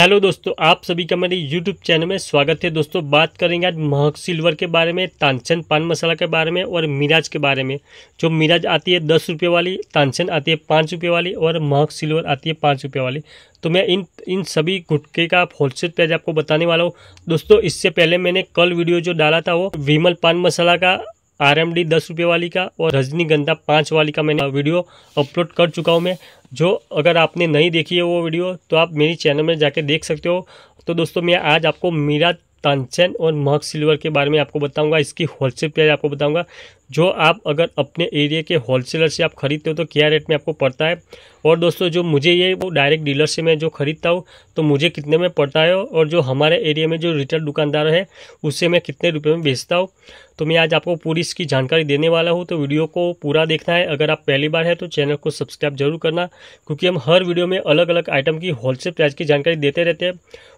hello दोस्तों आप सभी का मेरे यूट्यूब चैनल में स्वागत है दोस्तों बात करेंगे आज महक सिल्वर के बारे में तानचन पान मसाला के बारे में और मिराज के बारे में जो मिराज आती है दस रुपये वाली तानचन आती है पाँच रुपये वाली और महक सिल्वर आती है पाँच रुपये वाली तो मैं इन इन सभी गुटके का होलसेल प्राइज आपको बताने वाला हूँ दोस्तों इससे पहले मैंने कल वीडियो जो डाला था वो विमल पान मसाला का आर एम डी दस रुपये वाली का और रजनीगंधा पाँच वाली का मैंने वीडियो अपलोड कर चुका हूँ मैं जो अगर आपने नहीं देखी है वो वीडियो तो आप मेरी चैनल में जाके देख सकते हो तो दोस्तों मैं आज आपको मीरा तानचैन और महक सिल्वर के बारे में आपको बताऊंगा इसकी होलसेल प्राइस आपको बताऊंगा जो आप अगर अपने एरिया के होलसेलर से आप खरीदते हो तो क्या रेट में आपको पड़ता है और दोस्तों जो मुझे ये वो डायरेक्ट डीलर से मैं जो खरीदता हूँ तो मुझे कितने में पड़ता है और जो हमारे एरिया में जो रिटेल दुकानदार है उससे मैं कितने रुपये में बेचता हूँ तो मैं आज आपको पूरी इसकी जानकारी देने वाला हूँ तो वीडियो को पूरा देखना है अगर आप पहली बार है तो चैनल को सब्सक्राइब जरूर करना क्योंकि हम हर वीडियो में अलग अलग आइटम की होलसेल प्राइस की जानकारी देते रहते हैं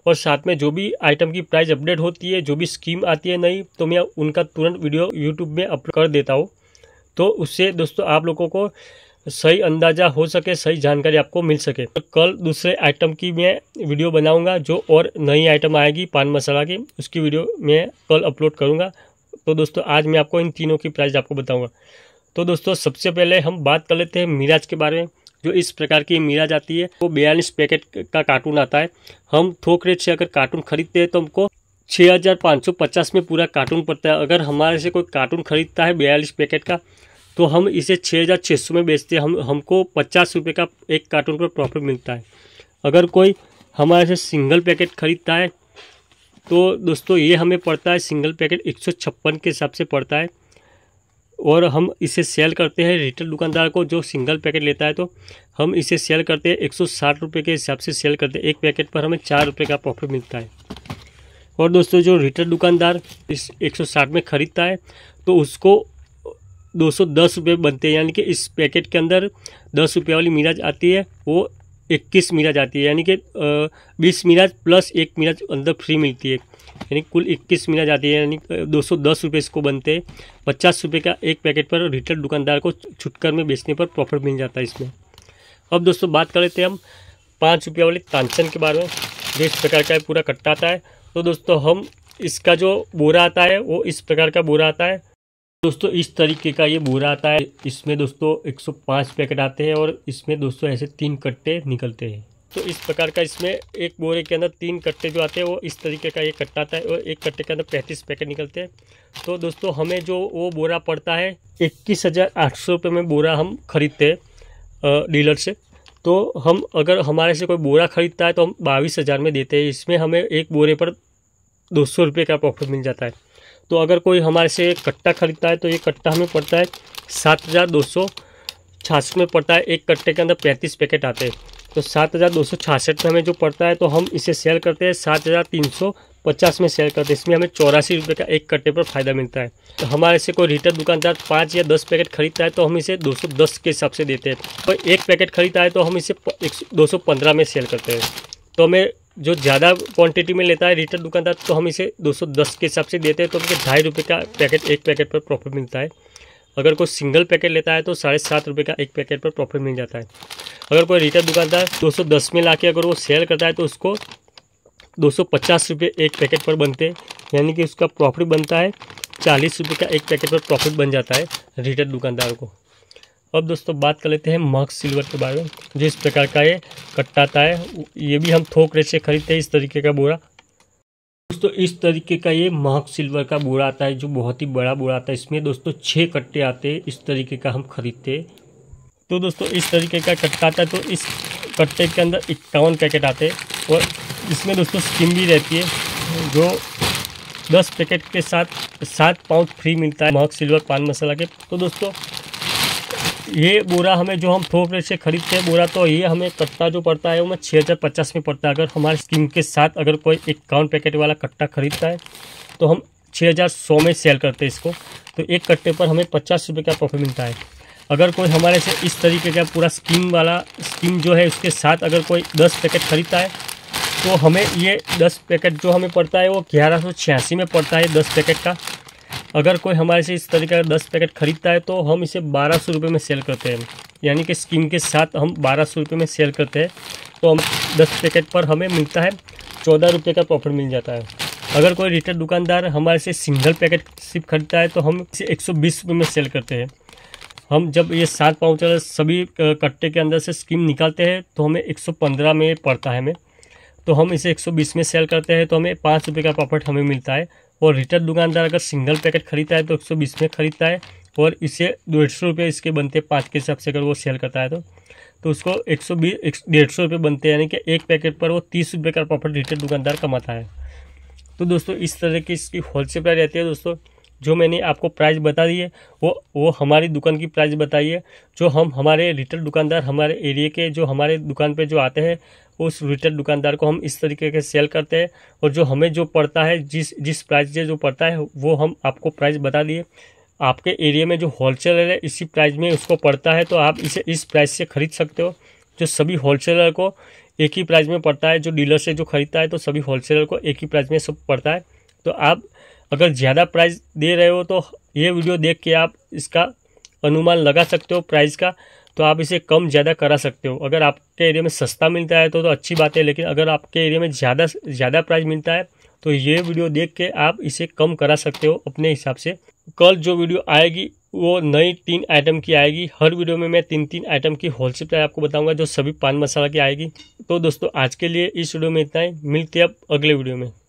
और साथ में जो भी आइटम की प्राइस अपडेट होती है जो भी स्कीम आती है नई तो मैं उनका तुरंत वीडियो यूट्यूब में अपलोड कर देता हूँ तो उससे दोस्तों आप लोगों को सही अंदाज़ा हो सके सही जानकारी आपको मिल सके तो कल दूसरे आइटम की मैं वीडियो बनाऊंगा जो और नई आइटम आएगी पान मसाला की उसकी वीडियो मैं कल अपलोड करूंगा तो दोस्तों आज मैं आपको इन तीनों की प्राइस आपको बताऊंगा तो दोस्तों सबसे पहले हम बात कर लेते हैं मिराज के बारे में जो इस प्रकार की मिराज आती है वो तो बयालीस पैकेट का कार्टून आता है हम थोक रेट से अगर कार्टून खरीदते हैं तो हमको 6,550 में पूरा कार्टून पड़ता है अगर हमारे से कोई कार्टून खरीदता है बयालीस पैकेट का तो हम इसे सौ में बेचते हैं हम हमको पचास रुपये का एक कार्टून पर प्रॉफिट मिलता है अगर कोई हमारे से सिंगल पैकेट खरीदता है तो दोस्तों ये हमें पड़ता है सिंगल पैकेट एक के हिसाब से पड़ता है और हम इसे सेल करते हैं रिटेल दुकानदार को जो सिंगल पैकेट लेता है तो हम इसे सेल करते हैं एक सौ के हिसाब से सेल करते हैं एक पैकेट पर हमें चार रुपये का प्रॉफिट मिलता है और दोस्तों जो रिटेल दुकानदार इस 160 में ख़रीदता है तो उसको दो सौ बनते हैं यानी कि इस पैकेट के अंदर दस रुपये वाली मिराज आती है वो इक्कीस मिराज आती है यानी कि बीस मिराज प्लस एक मिराज अंदर फ्री मिलती है यानी कुल इक्कीस मिराज आती है यानी दो सौ दस रुपये इसको बनते हैं पचास रुपये का एक पैकेट पर रिटेल दुकानदार को छुटकर में बेचने पर प्रॉफिट मिल जाता है इसमें अब दोस्तों बात कर लेते हैं हम पाँच रुपये वाले तानचन के बारे में जो इस प्रकार का पूरा कट्टा आता है तो दोस्तों हम इसका जो बोरा आता है वो इस प्रकार का बोरा आता है दोस्तों इस तरीके का ये बोरा आता है इसमें दोस्तों 105 पैकेट आते हैं और इसमें दोस्तों ऐसे तीन कट्टे निकलते हैं तो इस प्रकार का इसमें एक बोरे के अंदर तीन कट्टे जो आते हैं वो इस तरीके का ये कट्टा आता है और एक कट्टे के अंदर पैंतीस पैकेट निकलते हैं तो दोस्तों हमें जो वो बोरा पड़ता है इक्कीस हज़ार आठ सौ रुपये में बोरा हम खरीदते हैं डीलर से तो हम अगर हमारे से कोई बोरा ख़रीदता है तो हम बाईस हज़ार में देते हैं इसमें हमें एक बोरे पर दो सौ रुपये का प्रॉफिट मिल जाता है तो अगर कोई हमारे से कट्टा खरीदता है तो ये कट्टा हमें पड़ता है सात हज़ार दो सौ छियासठ में पड़ता है एक कट्टे के अंदर पैंतीस पैकेट आते हैं तो सात हज़ार दो सौ छियासठ में हमें जो पड़ता है तो हम इसे सेल करते हैं सात हज़ार तीन सौ पचास में सेल करते हैं इसमें हमें चौरासी रुपये का एक कट्टे पर फ़ायदा मिलता है तो हमारे से कोई रिटेल दुकानदार पाँच या दस पैकेट खरीदता है तो हम इसे दो सौ दस के हिसाब से देते हैं और एक पैकेट खरीदता है तो हम इसे दो सौ पंद्रह में सेल करते हैं तो हमें जो ज़्यादा क्वांटिटी में लेता है रिटेल दुकानदार तो हम इसे 210 के हिसाब से देते हैं तो हमें ढाई रुपये का पैकेट एक पैकेट पर प्रॉफिट मिलता है अगर कोई सिंगल पैकेट लेता है तो साढ़े सात रुपये का एक पैकेट पर प्रॉफिट मिल जाता है अगर कोई रिटेल दुकानदार 210 में ला के अगर वो सेल करता है तो उसको दो सौ एक पैकेट पर बनते हैं यानी कि उसका प्रॉफिट बनता है चालीस रुपये का एक पैकेट पर प्रॉफिट बन जाता है रिटेल दुकानदार को अब दोस्तों बात कर लेते हैं मॉक्स सिल्वर के बारे में जो इस प्रकार का ये कट्टा आता है ये भी हम थोक रेट से खरीदते हैं इस तरीके का बोरा दोस्तों इस तरीके का ये महक सिल्वर का बोरा आता है जो बहुत ही बड़ा बोरा आता है इसमें दोस्तों छः कट्टे आते हैं इस तरीके का हम खरीदते तो दोस्तों इस तरीके का कट्टा आता है तो इस कट्टे के अंदर इक्यावन पैकेट आते हैं और इसमें दोस्तों स्कीम भी रहती है जो दस पैकेट के साथ सात पाउंड फ्री मिलता है महक सिल्वर पान मसाला के तो दोस्तों ये बोरा हमें जो हम थोक रेट से खरीदते हैं बोरा तो ये हमें कट्टा जो पड़ता है वो हमें छः हज़ार पचास में पड़ता है अगर हमारे स्कीम के साथ अगर कोई एक काउंट पैकेट वाला कट्टा खरीदता है तो हम छः हज़ार सौ में सेल करते हैं इसको तो एक कट्टे पर हमें पचास रुपये का प्रॉफिट मिलता है अगर कोई हमारे से इस तरीके का पूरा स्कीम वाला स्कीम जो है उसके साथ अगर कोई दस पैकेट खरीदता है तो हमें ये दस पैकेट जो हमें पड़ता है वो ग्यारह सौ छियासी में पड़ता है दस पैकेट का अगर कोई हमारे से इस तरीके का दस पैकेट खरीदता है तो हम इसे बारह सौ रुपये में सेल करते हैं यानी कि स्कीम के साथ हम बारह सौ रुपये में सेल करते हैं तो हम दस पैकेट पर हमें मिलता है चौदह रुपये का प्रॉफिट मिल जाता है अगर कोई रिटेल दुकानदार हमारे से सिंगल पैकेट सिर्फ खरीदता है तो हम इसे एक सौ में सेल करते हैं हम जब ये सात पाउचर सभी कट्टे के अंदर से स्कीम निकालते हैं तो हमें 115 में पड़ता है हमें तो हम इसे 120 में सेल करते हैं तो हमें पाँच रुपये का प्रॉफिट हमें मिलता है और रिटेल दुकानदार अगर सिंगल पैकेट खरीदता है तो एक सौ बीस में खरीदता है और इसे डेढ़ सौ रुपये इसके बनते हैं पाँच के हिसाब से अगर वो सेल करता है तो तो उसको एक सौ बीस डेढ़ सौ रुपये बनते हैं यानी कि एक पैकेट पर वो तीस रुपये का प्रॉफिट रिटेल दुकानदार कमाता है तो दोस्तों इस तरह की इसकी होलसेल प्राइस रहती है दोस्तों जो मैंने आपको प्राइस बता दिए वो वो हमारी दुकान की प्राइस बताइए जो हम हमारे रिटेल दुकानदार हमारे एरिए के जो हमारे दुकान पे जो आते हैं उस रिटेल दुकानदार को हम इस तरीके के सेल करते हैं और जो हमें जो पड़ता है जिस जिस प्राइस से जो पड़ता है वो हम आपको प्राइस बता दिए आपके एरिया में जो होलसेलर है इसी प्राइस में उसको पड़ता है तो आप इसे इस प्राइस से ख़रीद सकते हो जो सभी होलसेलर को एक ही प्राइस में पड़ता है जो डीलर से जो खरीदता है तो सभी होलसेलर को एक ही प्राइस में सब पड़ता है तो आप अगर ज़्यादा प्राइस दे रहे हो तो ये वीडियो देख के आप इसका अनुमान लगा सकते हो प्राइस का तो आप इसे कम ज़्यादा करा सकते हो अगर आपके एरिया में सस्ता मिलता है तो तो अच्छी बात है लेकिन अगर आपके एरिया में ज़्यादा ज़्यादा प्राइस मिलता है तो ये वीडियो देख के आप इसे कम करा सकते हो अपने हिसाब से कल जो वीडियो आएगी वो नई तीन आइटम की आएगी हर वीडियो में मैं तीन तीन आइटम की होलसेल प्राइस आपको बताऊंगा जो सभी पान मसाला की आएगी तो दोस्तों आज के लिए इस वीडियो में इतना ही मिलते हैं अब अगले वीडियो में